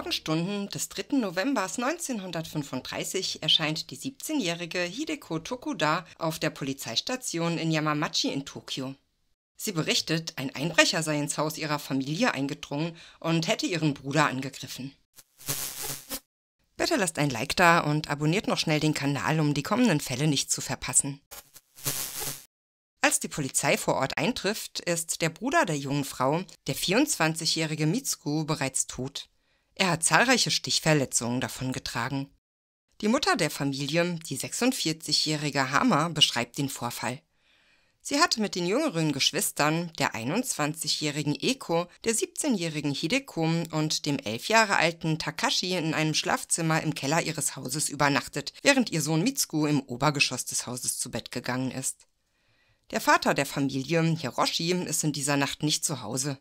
Morgenstunden des 3. November 1935 erscheint die 17-jährige Hideko Tokuda auf der Polizeistation in Yamamachi in Tokio. Sie berichtet, ein Einbrecher sei ins Haus ihrer Familie eingedrungen und hätte ihren Bruder angegriffen. Bitte lasst ein Like da und abonniert noch schnell den Kanal, um die kommenden Fälle nicht zu verpassen. Als die Polizei vor Ort eintrifft, ist der Bruder der jungen Frau, der 24-jährige Mitsuku, bereits tot. Er hat zahlreiche Stichverletzungen davongetragen. Die Mutter der Familie, die 46-jährige Hammer, beschreibt den Vorfall. Sie hat mit den jüngeren Geschwistern, der 21-jährigen Eko, der 17-jährigen Hideko und dem 11 Jahre alten Takashi in einem Schlafzimmer im Keller ihres Hauses übernachtet, während ihr Sohn Mitsuku im Obergeschoss des Hauses zu Bett gegangen ist. Der Vater der Familie, Hiroshi, ist in dieser Nacht nicht zu Hause.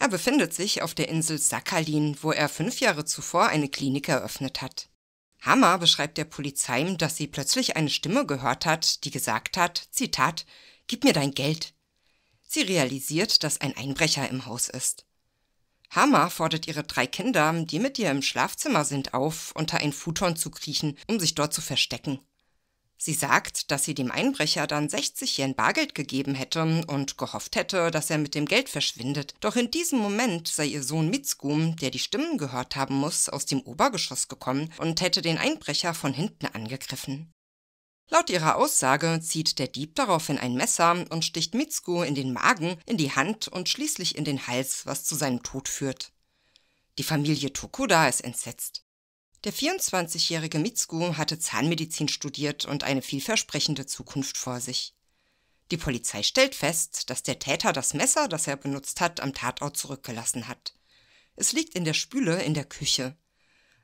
Er befindet sich auf der Insel Sakhalin, wo er fünf Jahre zuvor eine Klinik eröffnet hat. Hammer beschreibt der Polizei, dass sie plötzlich eine Stimme gehört hat, die gesagt hat, Zitat, Gib mir dein Geld. Sie realisiert, dass ein Einbrecher im Haus ist. Hammer fordert ihre drei Kinder, die mit ihr im Schlafzimmer sind, auf, unter ein Futon zu kriechen, um sich dort zu verstecken. Sie sagt, dass sie dem Einbrecher dann 60 Yen Bargeld gegeben hätte und gehofft hätte, dass er mit dem Geld verschwindet. Doch in diesem Moment sei ihr Sohn Mitsugum, der die Stimmen gehört haben muss, aus dem Obergeschoss gekommen und hätte den Einbrecher von hinten angegriffen. Laut ihrer Aussage zieht der Dieb daraufhin ein Messer und sticht Mitsuko in den Magen, in die Hand und schließlich in den Hals, was zu seinem Tod führt. Die Familie Tokuda ist entsetzt. Der 24-jährige Mitsugu hatte Zahnmedizin studiert und eine vielversprechende Zukunft vor sich. Die Polizei stellt fest, dass der Täter das Messer, das er benutzt hat, am Tatort zurückgelassen hat. Es liegt in der Spüle in der Küche.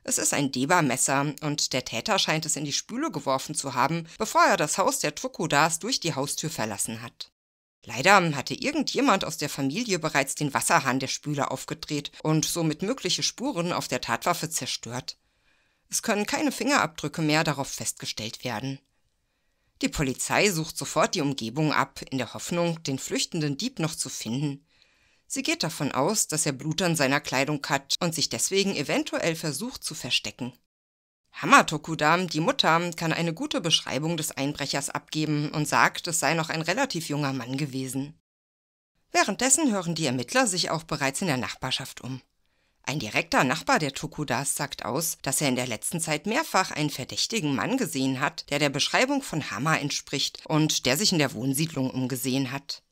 Es ist ein Deba-Messer und der Täter scheint es in die Spüle geworfen zu haben, bevor er das Haus der Tokudas durch die Haustür verlassen hat. Leider hatte irgendjemand aus der Familie bereits den Wasserhahn der Spüle aufgedreht und somit mögliche Spuren auf der Tatwaffe zerstört. Es können keine Fingerabdrücke mehr darauf festgestellt werden. Die Polizei sucht sofort die Umgebung ab, in der Hoffnung, den flüchtenden Dieb noch zu finden. Sie geht davon aus, dass er Blut an seiner Kleidung hat und sich deswegen eventuell versucht zu verstecken. Hamatokudam, die Mutter, kann eine gute Beschreibung des Einbrechers abgeben und sagt, es sei noch ein relativ junger Mann gewesen. Währenddessen hören die Ermittler sich auch bereits in der Nachbarschaft um. Ein direkter Nachbar der Tokudas sagt aus, dass er in der letzten Zeit mehrfach einen verdächtigen Mann gesehen hat, der der Beschreibung von Hama entspricht und der sich in der Wohnsiedlung umgesehen hat.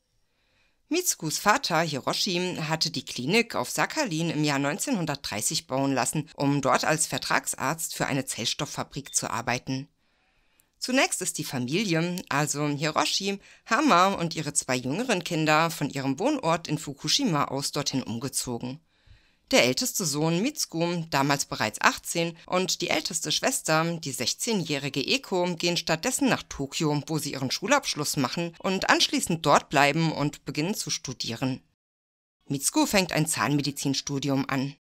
Mitsukus Vater Hiroshi hatte die Klinik auf Sakhalin im Jahr 1930 bauen lassen, um dort als Vertragsarzt für eine Zellstofffabrik zu arbeiten. Zunächst ist die Familie, also Hiroshi, Hama und ihre zwei jüngeren Kinder von ihrem Wohnort in Fukushima aus dorthin umgezogen der älteste Sohn Mitsuku, damals bereits 18, und die älteste Schwester, die 16-jährige Eko, gehen stattdessen nach Tokio, wo sie ihren Schulabschluss machen und anschließend dort bleiben und beginnen zu studieren. Mitsuku fängt ein Zahnmedizinstudium an.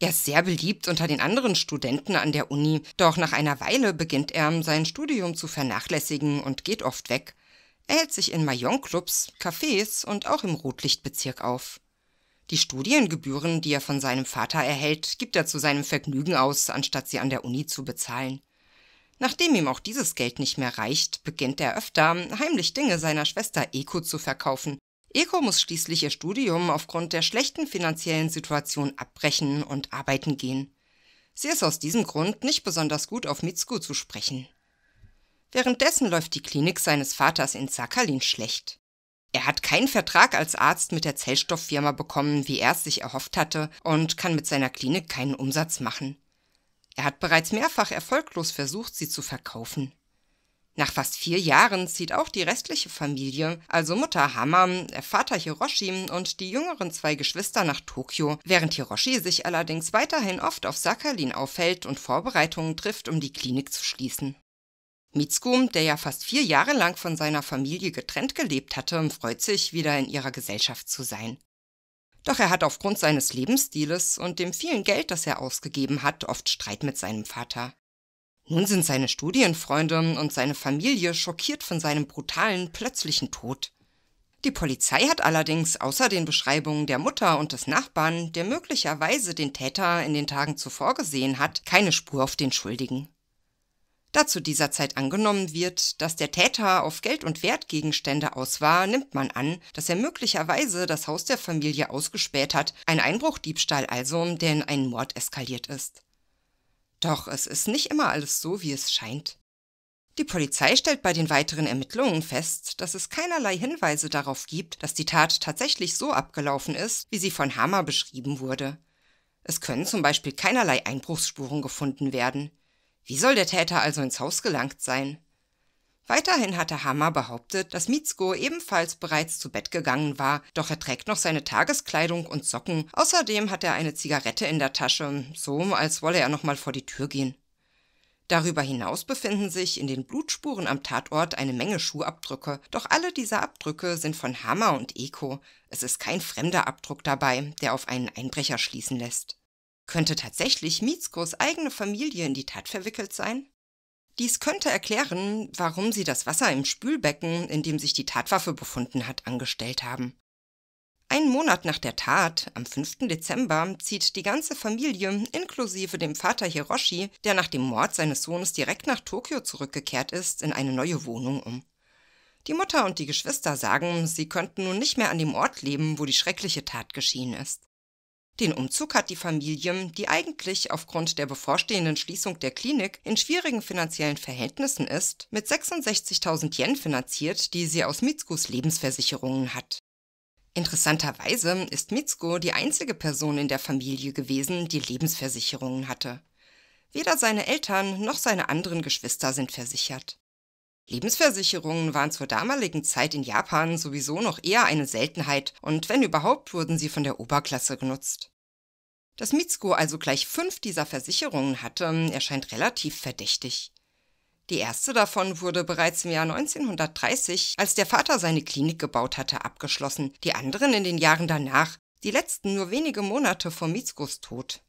Er ist sehr beliebt unter den anderen Studenten an der Uni, doch nach einer Weile beginnt er, sein Studium zu vernachlässigen und geht oft weg. Er hält sich in Mayon-Clubs, Cafés und auch im Rotlichtbezirk auf. Die Studiengebühren, die er von seinem Vater erhält, gibt er zu seinem Vergnügen aus, anstatt sie an der Uni zu bezahlen. Nachdem ihm auch dieses Geld nicht mehr reicht, beginnt er öfter, heimlich Dinge seiner Schwester Eko zu verkaufen. Eko muss schließlich ihr Studium aufgrund der schlechten finanziellen Situation abbrechen und arbeiten gehen. Sie ist aus diesem Grund nicht besonders gut auf Mitsuko zu sprechen. Währenddessen läuft die Klinik seines Vaters in Sakhalin schlecht. Er hat keinen Vertrag als Arzt mit der Zellstofffirma bekommen, wie er es sich erhofft hatte, und kann mit seiner Klinik keinen Umsatz machen. Er hat bereits mehrfach erfolglos versucht, sie zu verkaufen. Nach fast vier Jahren zieht auch die restliche Familie, also Mutter Hamam, Vater Hiroshi und die jüngeren zwei Geschwister nach Tokio, während Hiroshi sich allerdings weiterhin oft auf Sakhalin aufhält und Vorbereitungen trifft, um die Klinik zu schließen. Mitskum, der ja fast vier Jahre lang von seiner Familie getrennt gelebt hatte, freut sich, wieder in ihrer Gesellschaft zu sein. Doch er hat aufgrund seines Lebensstiles und dem vielen Geld, das er ausgegeben hat, oft Streit mit seinem Vater. Nun sind seine Studienfreunde und seine Familie schockiert von seinem brutalen, plötzlichen Tod. Die Polizei hat allerdings außer den Beschreibungen der Mutter und des Nachbarn, der möglicherweise den Täter in den Tagen zuvor gesehen hat, keine Spur auf den Schuldigen. Da zu dieser Zeit angenommen wird, dass der Täter auf Geld und Wertgegenstände aus war, nimmt man an, dass er möglicherweise das Haus der Familie ausgespäht hat, ein Einbruchdiebstahl also, der in einen Mord eskaliert ist. Doch es ist nicht immer alles so, wie es scheint. Die Polizei stellt bei den weiteren Ermittlungen fest, dass es keinerlei Hinweise darauf gibt, dass die Tat tatsächlich so abgelaufen ist, wie sie von Hammer beschrieben wurde. Es können zum Beispiel keinerlei Einbruchsspuren gefunden werden. Wie soll der Täter also ins Haus gelangt sein? Weiterhin hatte Hammer behauptet, dass Mitsko ebenfalls bereits zu Bett gegangen war, doch er trägt noch seine Tageskleidung und Socken. Außerdem hat er eine Zigarette in der Tasche, so als wolle er nochmal vor die Tür gehen. Darüber hinaus befinden sich in den Blutspuren am Tatort eine Menge Schuhabdrücke, doch alle diese Abdrücke sind von Hammer und Eko. Es ist kein fremder Abdruck dabei, der auf einen Einbrecher schließen lässt. Könnte tatsächlich Miezkos eigene Familie in die Tat verwickelt sein? Dies könnte erklären, warum sie das Wasser im Spülbecken, in dem sich die Tatwaffe befunden hat, angestellt haben. Einen Monat nach der Tat, am 5. Dezember, zieht die ganze Familie, inklusive dem Vater Hiroshi, der nach dem Mord seines Sohnes direkt nach Tokio zurückgekehrt ist, in eine neue Wohnung um. Die Mutter und die Geschwister sagen, sie könnten nun nicht mehr an dem Ort leben, wo die schreckliche Tat geschehen ist. Den Umzug hat die Familie, die eigentlich aufgrund der bevorstehenden Schließung der Klinik in schwierigen finanziellen Verhältnissen ist, mit 66.000 Yen finanziert, die sie aus Mitskos Lebensversicherungen hat. Interessanterweise ist Mitsuko die einzige Person in der Familie gewesen, die Lebensversicherungen hatte. Weder seine Eltern noch seine anderen Geschwister sind versichert. Lebensversicherungen waren zur damaligen Zeit in Japan sowieso noch eher eine Seltenheit und wenn überhaupt wurden sie von der Oberklasse genutzt. Dass Mitsuko also gleich fünf dieser Versicherungen hatte, erscheint relativ verdächtig. Die erste davon wurde bereits im Jahr 1930, als der Vater seine Klinik gebaut hatte, abgeschlossen, die anderen in den Jahren danach, die letzten nur wenige Monate vor Mitskos Tod.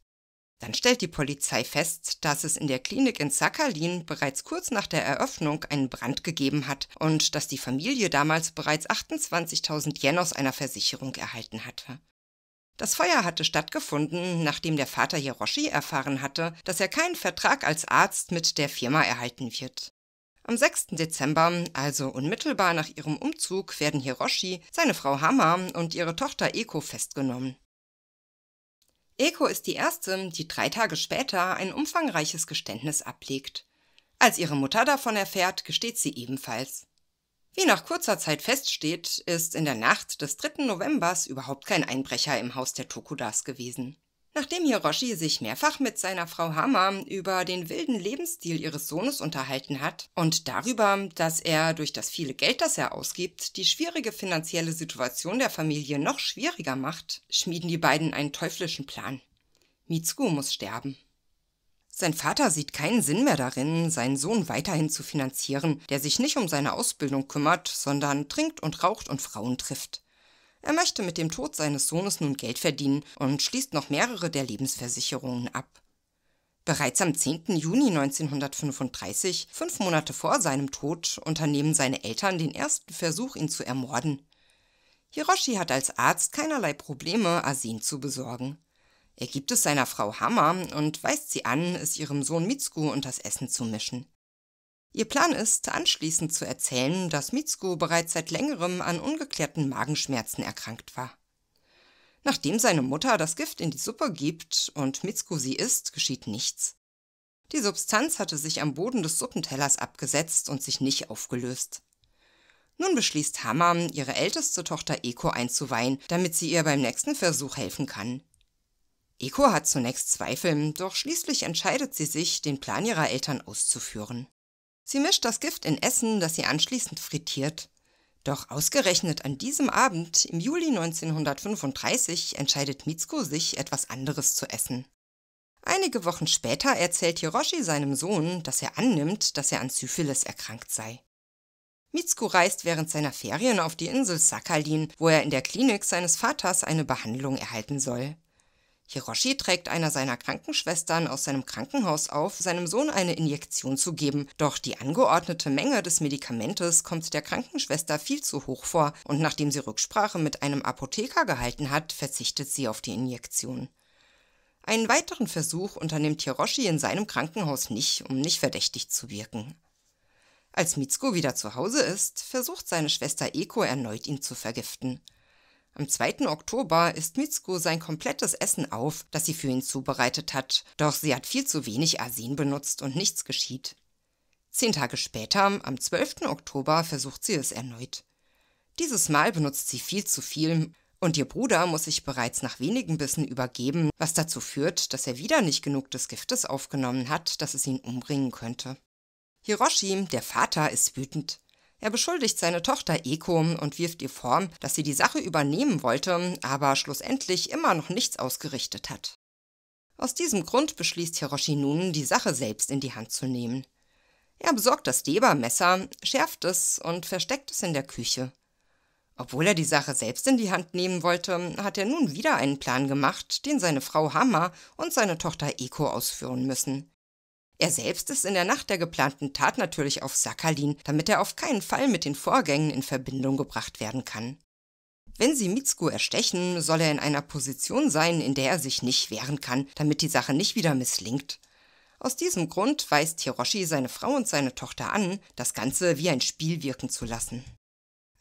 Dann stellt die Polizei fest, dass es in der Klinik in Sakhalin bereits kurz nach der Eröffnung einen Brand gegeben hat und dass die Familie damals bereits 28.000 Yen aus einer Versicherung erhalten hatte. Das Feuer hatte stattgefunden, nachdem der Vater Hiroshi erfahren hatte, dass er keinen Vertrag als Arzt mit der Firma erhalten wird. Am 6. Dezember, also unmittelbar nach ihrem Umzug, werden Hiroshi, seine Frau Hama und ihre Tochter Eko festgenommen. Eko ist die erste, die drei Tage später ein umfangreiches Geständnis ablegt. Als ihre Mutter davon erfährt, gesteht sie ebenfalls. Wie nach kurzer Zeit feststeht, ist in der Nacht des 3. Novembers überhaupt kein Einbrecher im Haus der Tokudas gewesen. Nachdem Hiroshi sich mehrfach mit seiner Frau Hama über den wilden Lebensstil ihres Sohnes unterhalten hat und darüber, dass er durch das viele Geld, das er ausgibt, die schwierige finanzielle Situation der Familie noch schwieriger macht, schmieden die beiden einen teuflischen Plan. Mitsuko muss sterben. Sein Vater sieht keinen Sinn mehr darin, seinen Sohn weiterhin zu finanzieren, der sich nicht um seine Ausbildung kümmert, sondern trinkt und raucht und Frauen trifft. Er möchte mit dem Tod seines Sohnes nun Geld verdienen und schließt noch mehrere der Lebensversicherungen ab. Bereits am 10. Juni 1935, fünf Monate vor seinem Tod, unternehmen seine Eltern den ersten Versuch, ihn zu ermorden. Hiroshi hat als Arzt keinerlei Probleme, Arsen zu besorgen. Er gibt es seiner Frau Hammer und weist sie an, es ihrem Sohn Mitsuku und das Essen zu mischen. Ihr Plan ist, anschließend zu erzählen, dass Mitsuko bereits seit längerem an ungeklärten Magenschmerzen erkrankt war. Nachdem seine Mutter das Gift in die Suppe gibt und Mitsuko sie isst, geschieht nichts. Die Substanz hatte sich am Boden des Suppentellers abgesetzt und sich nicht aufgelöst. Nun beschließt Hamam, ihre älteste Tochter Eko einzuweihen, damit sie ihr beim nächsten Versuch helfen kann. Eko hat zunächst Zweifel, doch schließlich entscheidet sie sich, den Plan ihrer Eltern auszuführen. Sie mischt das Gift in Essen, das sie anschließend frittiert. Doch ausgerechnet an diesem Abend im Juli 1935 entscheidet Mitsuko sich, etwas anderes zu essen. Einige Wochen später erzählt Hiroshi seinem Sohn, dass er annimmt, dass er an Syphilis erkrankt sei. Mitsuko reist während seiner Ferien auf die Insel Sakhalin, wo er in der Klinik seines Vaters eine Behandlung erhalten soll. Hiroshi trägt einer seiner Krankenschwestern aus seinem Krankenhaus auf, seinem Sohn eine Injektion zu geben, doch die angeordnete Menge des Medikamentes kommt der Krankenschwester viel zu hoch vor und nachdem sie Rücksprache mit einem Apotheker gehalten hat, verzichtet sie auf die Injektion. Einen weiteren Versuch unternimmt Hiroshi in seinem Krankenhaus nicht, um nicht verdächtig zu wirken. Als Mitsuko wieder zu Hause ist, versucht seine Schwester Eko erneut ihn zu vergiften. Am 2. Oktober isst Mitsuko sein komplettes Essen auf, das sie für ihn zubereitet hat, doch sie hat viel zu wenig Arsen benutzt und nichts geschieht. Zehn Tage später, am 12. Oktober, versucht sie es erneut. Dieses Mal benutzt sie viel zu viel und ihr Bruder muss sich bereits nach wenigen Bissen übergeben, was dazu führt, dass er wieder nicht genug des Giftes aufgenommen hat, dass es ihn umbringen könnte. Hiroshi, der Vater, ist wütend. Er beschuldigt seine Tochter Eko und wirft ihr vor, dass sie die Sache übernehmen wollte, aber schlussendlich immer noch nichts ausgerichtet hat. Aus diesem Grund beschließt Hiroshi nun, die Sache selbst in die Hand zu nehmen. Er besorgt das Debermesser, schärft es und versteckt es in der Küche. Obwohl er die Sache selbst in die Hand nehmen wollte, hat er nun wieder einen Plan gemacht, den seine Frau Hammer und seine Tochter Eko ausführen müssen. Er selbst ist in der Nacht der geplanten Tat natürlich auf Sakhalin, damit er auf keinen Fall mit den Vorgängen in Verbindung gebracht werden kann. Wenn sie Mitsuko erstechen, soll er in einer Position sein, in der er sich nicht wehren kann, damit die Sache nicht wieder misslingt. Aus diesem Grund weist Hiroshi seine Frau und seine Tochter an, das Ganze wie ein Spiel wirken zu lassen.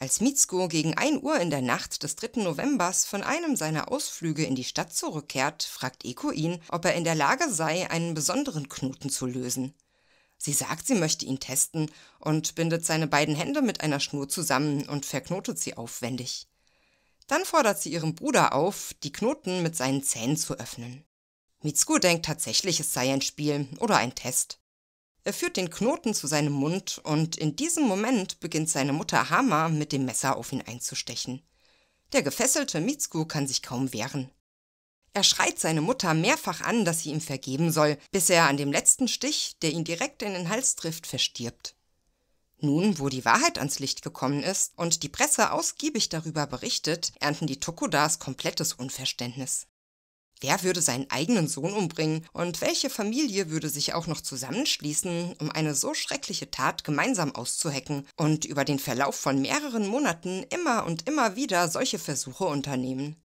Als Mitsuko gegen 1 Uhr in der Nacht des 3. Novembers von einem seiner Ausflüge in die Stadt zurückkehrt, fragt Eko ihn, ob er in der Lage sei, einen besonderen Knoten zu lösen. Sie sagt, sie möchte ihn testen und bindet seine beiden Hände mit einer Schnur zusammen und verknotet sie aufwendig. Dann fordert sie ihren Bruder auf, die Knoten mit seinen Zähnen zu öffnen. Mitsuko denkt tatsächlich, es sei ein Spiel oder ein Test. Er führt den Knoten zu seinem Mund und in diesem Moment beginnt seine Mutter Hama mit dem Messer auf ihn einzustechen. Der gefesselte Mitsuku kann sich kaum wehren. Er schreit seine Mutter mehrfach an, dass sie ihm vergeben soll, bis er an dem letzten Stich, der ihn direkt in den Hals trifft, verstirbt. Nun, wo die Wahrheit ans Licht gekommen ist und die Presse ausgiebig darüber berichtet, ernten die Tokudas komplettes Unverständnis. Wer würde seinen eigenen Sohn umbringen und welche Familie würde sich auch noch zusammenschließen, um eine so schreckliche Tat gemeinsam auszuhecken und über den Verlauf von mehreren Monaten immer und immer wieder solche Versuche unternehmen?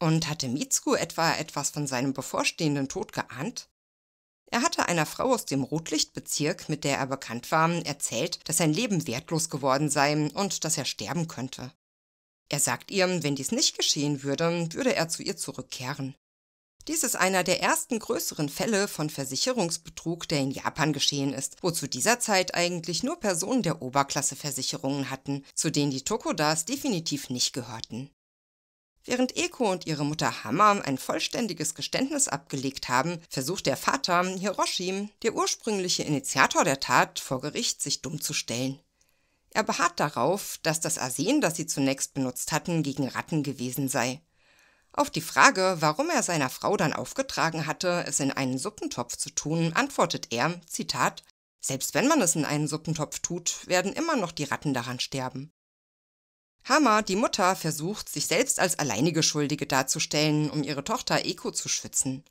Und hatte Mitsuko etwa etwas von seinem bevorstehenden Tod geahnt? Er hatte einer Frau aus dem Rotlichtbezirk, mit der er bekannt war, erzählt, dass sein Leben wertlos geworden sei und dass er sterben könnte. Er sagt ihr, wenn dies nicht geschehen würde, würde er zu ihr zurückkehren. Dies ist einer der ersten größeren Fälle von Versicherungsbetrug, der in Japan geschehen ist, wo zu dieser Zeit eigentlich nur Personen der Oberklasse Versicherungen hatten, zu denen die Tokodas definitiv nicht gehörten. Während Eko und ihre Mutter Hamam ein vollständiges Geständnis abgelegt haben, versucht der Vater, Hiroshim, der ursprüngliche Initiator der Tat, vor Gericht sich dumm zu stellen. Er beharrt darauf, dass das Arsen, das sie zunächst benutzt hatten, gegen Ratten gewesen sei. Auf die Frage, warum er seiner Frau dann aufgetragen hatte, es in einen Suppentopf zu tun, antwortet er, Zitat, selbst wenn man es in einen Suppentopf tut, werden immer noch die Ratten daran sterben. Hammer, die Mutter, versucht, sich selbst als alleinige Schuldige darzustellen, um ihre Tochter Eko zu schützen.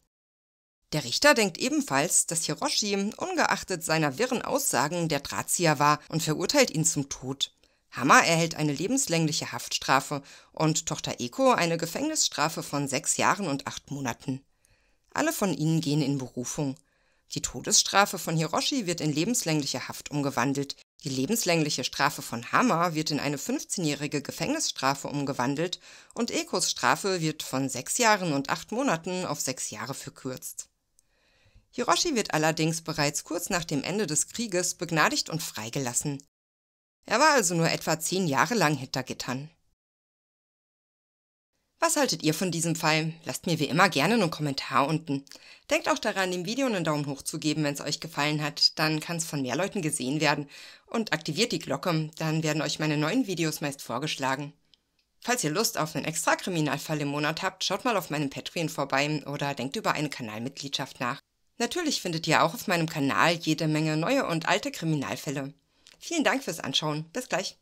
Der Richter denkt ebenfalls, dass Hiroshi, ungeachtet seiner wirren Aussagen, der Drahtzieher war und verurteilt ihn zum Tod. Hammer erhält eine lebenslängliche Haftstrafe und Tochter Eko eine Gefängnisstrafe von sechs Jahren und acht Monaten. Alle von ihnen gehen in Berufung. Die Todesstrafe von Hiroshi wird in lebenslängliche Haft umgewandelt. Die lebenslängliche Strafe von Hammer wird in eine 15-jährige Gefängnisstrafe umgewandelt und Ekos Strafe wird von sechs Jahren und acht Monaten auf sechs Jahre verkürzt. Hiroshi wird allerdings bereits kurz nach dem Ende des Krieges begnadigt und freigelassen. Er war also nur etwa zehn Jahre lang hinter Gittern. Was haltet ihr von diesem Fall? Lasst mir wie immer gerne einen Kommentar unten. Denkt auch daran, dem Video einen Daumen hoch zu geben, wenn es euch gefallen hat. Dann kann es von mehr Leuten gesehen werden. Und aktiviert die Glocke, dann werden euch meine neuen Videos meist vorgeschlagen. Falls ihr Lust auf einen extra Kriminalfall im Monat habt, schaut mal auf meinem Patreon vorbei oder denkt über eine Kanalmitgliedschaft nach. Natürlich findet ihr auch auf meinem Kanal jede Menge neue und alte Kriminalfälle. Vielen Dank fürs Anschauen. Bis gleich.